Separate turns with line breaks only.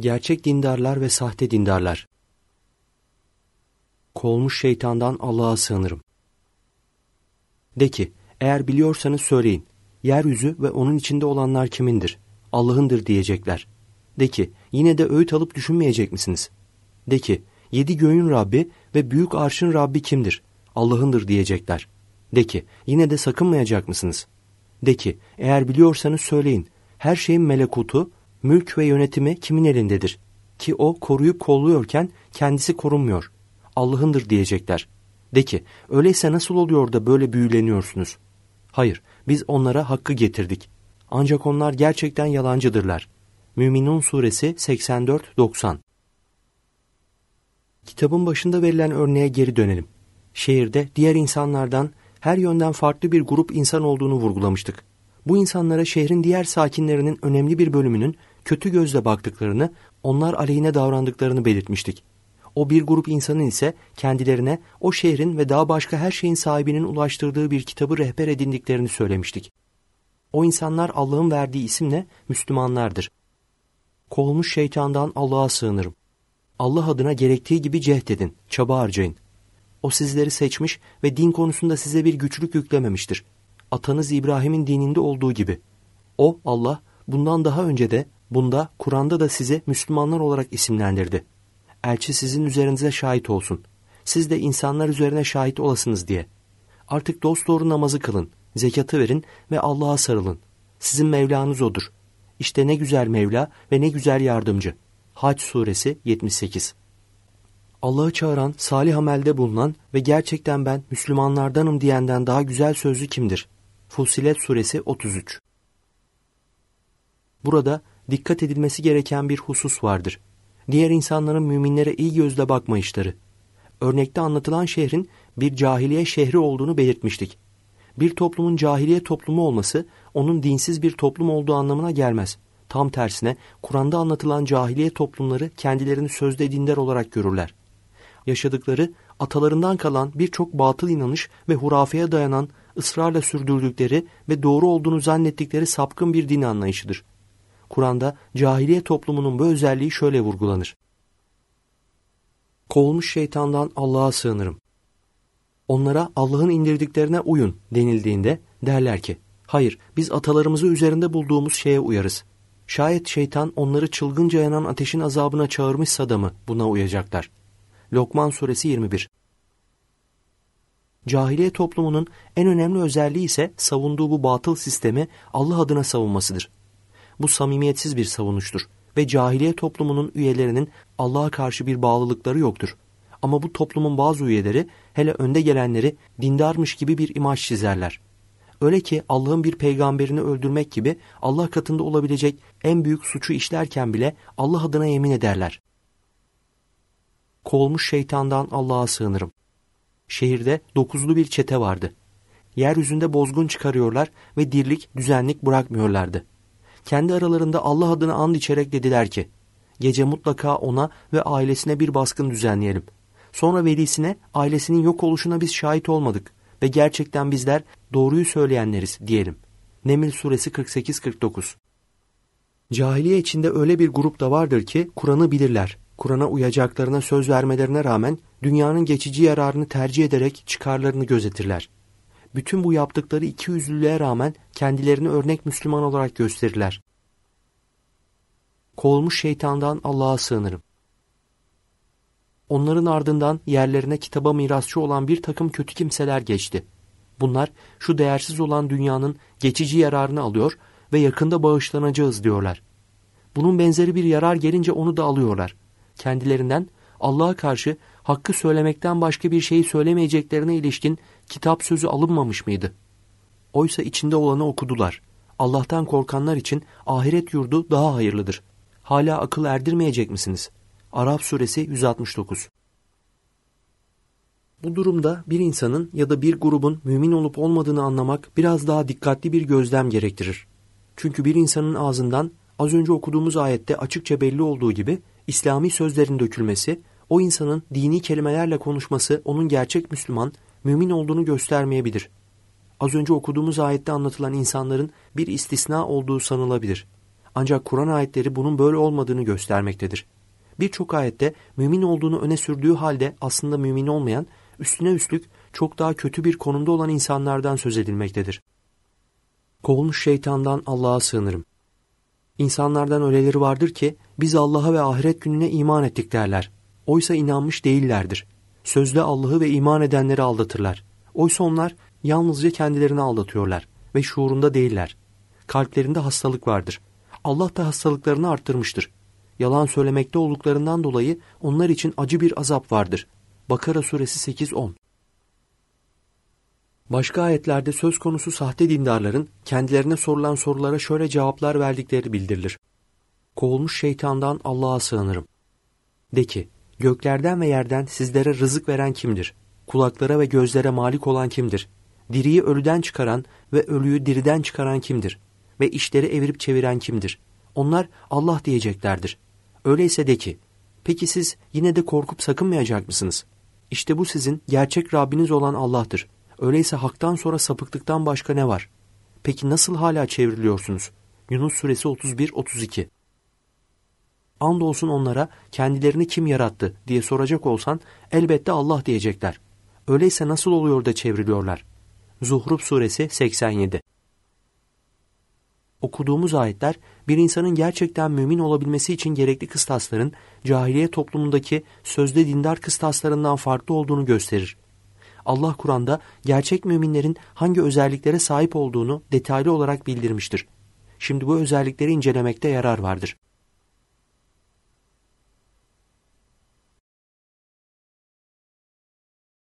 Gerçek dindarlar ve sahte dindarlar. Kolmuş şeytandan Allah'a sığınırım. De ki, eğer biliyorsanız söyleyin. Yeryüzü ve onun içinde olanlar kimindir? Allah'ındır diyecekler. De ki, yine de öğüt alıp düşünmeyecek misiniz? De ki, yedi göğün Rabbi ve büyük arşın Rabbi kimdir? Allah'ındır diyecekler. De ki, yine de sakınmayacak mısınız? De ki, eğer biliyorsanız söyleyin. Her şeyin melekutu Mülk ve yönetimi kimin elindedir? Ki o koruyup kolluyorken kendisi korunmuyor. Allah'ındır diyecekler. De ki, öyleyse nasıl oluyor da böyle büyüleniyorsunuz? Hayır, biz onlara hakkı getirdik. Ancak onlar gerçekten yalancıdırlar. Müminun Suresi 84-90 Kitabın başında verilen örneğe geri dönelim. Şehirde diğer insanlardan her yönden farklı bir grup insan olduğunu vurgulamıştık. Bu insanlara şehrin diğer sakinlerinin önemli bir bölümünün kötü gözle baktıklarını, onlar aleyhine davrandıklarını belirtmiştik. O bir grup insanın ise kendilerine o şehrin ve daha başka her şeyin sahibinin ulaştırdığı bir kitabı rehber edindiklerini söylemiştik. O insanlar Allah'ın verdiği isimle Müslümanlardır. Kovulmuş şeytandan Allah'a sığınırım. Allah adına gerektiği gibi cehd edin, çaba harcayın. O sizleri seçmiş ve din konusunda size bir güçlük yüklememiştir. Atanız İbrahim'in dininde olduğu gibi. O, Allah, bundan daha önce de Bunda Kur'an'da da sizi Müslümanlar olarak isimlendirdi. Elçi sizin üzerinize şahit olsun. Siz de insanlar üzerine şahit olasınız diye. Artık dosdoğru namazı kılın, zekatı verin ve Allah'a sarılın. Sizin Mevla'nız odur. İşte ne güzel Mevla ve ne güzel yardımcı. Haç suresi 78 Allah'ı çağıran, salih amelde bulunan ve gerçekten ben Müslümanlardanım diyenden daha güzel sözlü kimdir? Fusilet suresi 33 Burada dikkat edilmesi gereken bir husus vardır. Diğer insanların müminlere iyi gözle bakmayışları. Örnekte anlatılan şehrin bir cahiliye şehri olduğunu belirtmiştik. Bir toplumun cahiliye toplumu olması onun dinsiz bir toplum olduğu anlamına gelmez. Tam tersine Kur'an'da anlatılan cahiliye toplumları kendilerini sözde dindar olarak görürler. Yaşadıkları atalarından kalan birçok batıl inanış ve hurafeye dayanan ısrarla sürdürdükleri ve doğru olduğunu zannettikleri sapkın bir din anlayışıdır. Kur'an'da cahiliye toplumunun bu özelliği şöyle vurgulanır. Kovulmuş şeytandan Allah'a sığınırım. Onlara Allah'ın indirdiklerine uyun denildiğinde derler ki, hayır biz atalarımızı üzerinde bulduğumuz şeye uyarız. Şayet şeytan onları çılgınca yanan ateşin azabına çağırmışsa da mı buna uyacaklar? Lokman suresi 21 Cahiliye toplumunun en önemli özelliği ise savunduğu bu batıl sistemi Allah adına savunmasıdır. Bu samimiyetsiz bir savunuştur ve cahiliye toplumunun üyelerinin Allah'a karşı bir bağlılıkları yoktur. Ama bu toplumun bazı üyeleri hele önde gelenleri dindarmış gibi bir imaj çizerler. Öyle ki Allah'ın bir peygamberini öldürmek gibi Allah katında olabilecek en büyük suçu işlerken bile Allah adına yemin ederler. Kovulmuş şeytandan Allah'a sığınırım. Şehirde dokuzlu bir çete vardı. Yeryüzünde bozgun çıkarıyorlar ve dirlik, düzenlik bırakmıyorlardı.'' kendi aralarında Allah adına and içerek dediler ki, gece mutlaka ona ve ailesine bir baskın düzenleyelim. Sonra velisine, ailesinin yok oluşuna biz şahit olmadık ve gerçekten bizler doğruyu söyleyenleriz diyelim. Nemil suresi 48-49 Cahiliye içinde öyle bir grup da vardır ki Kur'an'ı bilirler. Kur'an'a uyacaklarına söz vermelerine rağmen dünyanın geçici yararını tercih ederek çıkarlarını gözetirler bütün bu yaptıkları iki yüzlülüğe rağmen kendilerini örnek Müslüman olarak gösterirler. Kovulmuş şeytandan Allah'a sığınırım. Onların ardından yerlerine kitaba mirasçı olan bir takım kötü kimseler geçti. Bunlar şu değersiz olan dünyanın geçici yararını alıyor ve yakında bağışlanacağız diyorlar. Bunun benzeri bir yarar gelince onu da alıyorlar. Kendilerinden Allah'a karşı hakkı söylemekten başka bir şey söylemeyeceklerine ilişkin kitap sözü alınmamış mıydı? Oysa içinde olanı okudular. Allah'tan korkanlar için ahiret yurdu daha hayırlıdır. Hala akıl erdirmeyecek misiniz? Arap suresi 169 Bu durumda bir insanın ya da bir grubun mümin olup olmadığını anlamak biraz daha dikkatli bir gözlem gerektirir. Çünkü bir insanın ağzından az önce okuduğumuz ayette açıkça belli olduğu gibi İslami sözlerin dökülmesi, o insanın dini kelimelerle konuşması onun gerçek Müslüman, mümin olduğunu göstermeyebilir. Az önce okuduğumuz ayette anlatılan insanların bir istisna olduğu sanılabilir. Ancak Kur'an ayetleri bunun böyle olmadığını göstermektedir. Birçok ayette mümin olduğunu öne sürdüğü halde aslında mümin olmayan, üstüne üstlük çok daha kötü bir konumda olan insanlardan söz edilmektedir. Kovulmuş şeytandan Allah'a sığınırım. İnsanlardan öleleri vardır ki biz Allah'a ve ahiret gününe iman ettik derler. Oysa inanmış değillerdir.'' sözde Allah'ı ve iman edenleri aldatırlar. Oysa onlar yalnızca kendilerini aldatıyorlar ve şuurunda değiller. Kalplerinde hastalık vardır. Allah da hastalıklarını arttırmıştır. Yalan söylemekte olduklarından dolayı onlar için acı bir azap vardır. Bakara suresi 8-10 Başka ayetlerde söz konusu sahte dindarların kendilerine sorulan sorulara şöyle cevaplar verdikleri bildirilir. Kovulmuş şeytandan Allah'a sığınırım. De ki, Göklerden ve yerden sizlere rızık veren kimdir? Kulaklara ve gözlere malik olan kimdir? Diriyi ölüden çıkaran ve ölüyü diriden çıkaran kimdir? Ve işleri evirip çeviren kimdir? Onlar Allah diyeceklerdir. Öyleyse de ki, peki siz yine de korkup sakınmayacak mısınız? İşte bu sizin gerçek Rabbiniz olan Allah'tır. Öyleyse haktan sonra sapıklıktan başka ne var? Peki nasıl hala çevriliyorsunuz? Yunus suresi 31-32 Andolsun onlara kendilerini kim yarattı diye soracak olsan elbette Allah diyecekler. Öyleyse nasıl oluyor da çevriliyorlar? Zuhruf suresi 87 Okuduğumuz ayetler bir insanın gerçekten mümin olabilmesi için gerekli kıstasların cahiliye toplumundaki sözde dindar kıstaslarından farklı olduğunu gösterir. Allah Kur'an'da gerçek müminlerin hangi özelliklere sahip olduğunu detaylı olarak bildirmiştir. Şimdi bu özellikleri incelemekte yarar vardır.